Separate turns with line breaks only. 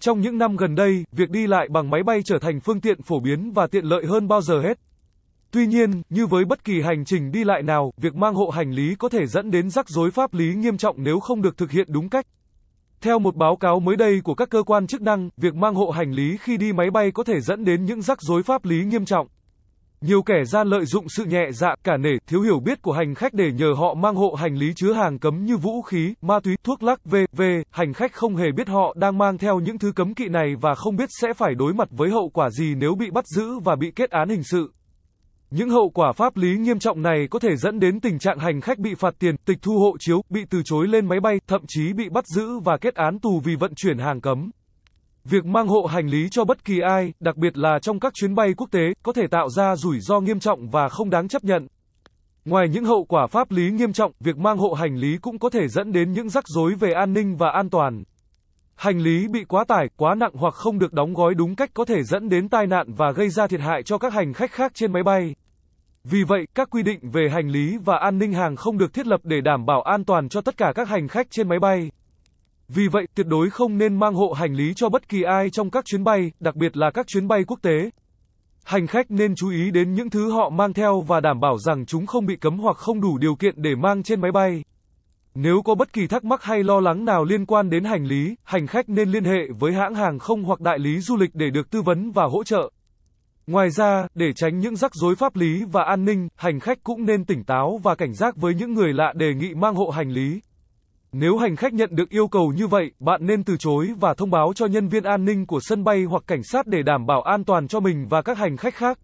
Trong những năm gần đây, việc đi lại bằng máy bay trở thành phương tiện phổ biến và tiện lợi hơn bao giờ hết. Tuy nhiên, như với bất kỳ hành trình đi lại nào, việc mang hộ hành lý có thể dẫn đến rắc rối pháp lý nghiêm trọng nếu không được thực hiện đúng cách. Theo một báo cáo mới đây của các cơ quan chức năng, việc mang hộ hành lý khi đi máy bay có thể dẫn đến những rắc rối pháp lý nghiêm trọng. Nhiều kẻ gian lợi dụng sự nhẹ dạ, cả nể, thiếu hiểu biết của hành khách để nhờ họ mang hộ hành lý chứa hàng cấm như vũ khí, ma túy, thuốc lắc, v.v. Hành khách không hề biết họ đang mang theo những thứ cấm kỵ này và không biết sẽ phải đối mặt với hậu quả gì nếu bị bắt giữ và bị kết án hình sự. Những hậu quả pháp lý nghiêm trọng này có thể dẫn đến tình trạng hành khách bị phạt tiền, tịch thu hộ chiếu, bị từ chối lên máy bay, thậm chí bị bắt giữ và kết án tù vì vận chuyển hàng cấm. Việc mang hộ hành lý cho bất kỳ ai, đặc biệt là trong các chuyến bay quốc tế, có thể tạo ra rủi ro nghiêm trọng và không đáng chấp nhận. Ngoài những hậu quả pháp lý nghiêm trọng, việc mang hộ hành lý cũng có thể dẫn đến những rắc rối về an ninh và an toàn. Hành lý bị quá tải, quá nặng hoặc không được đóng gói đúng cách có thể dẫn đến tai nạn và gây ra thiệt hại cho các hành khách khác trên máy bay. Vì vậy, các quy định về hành lý và an ninh hàng không được thiết lập để đảm bảo an toàn cho tất cả các hành khách trên máy bay. Vì vậy, tuyệt đối không nên mang hộ hành lý cho bất kỳ ai trong các chuyến bay, đặc biệt là các chuyến bay quốc tế. Hành khách nên chú ý đến những thứ họ mang theo và đảm bảo rằng chúng không bị cấm hoặc không đủ điều kiện để mang trên máy bay. Nếu có bất kỳ thắc mắc hay lo lắng nào liên quan đến hành lý, hành khách nên liên hệ với hãng hàng không hoặc đại lý du lịch để được tư vấn và hỗ trợ. Ngoài ra, để tránh những rắc rối pháp lý và an ninh, hành khách cũng nên tỉnh táo và cảnh giác với những người lạ đề nghị mang hộ hành lý. Nếu hành khách nhận được yêu cầu như vậy, bạn nên từ chối và thông báo cho nhân viên an ninh của sân bay hoặc cảnh sát để đảm bảo an toàn cho mình và các hành khách khác.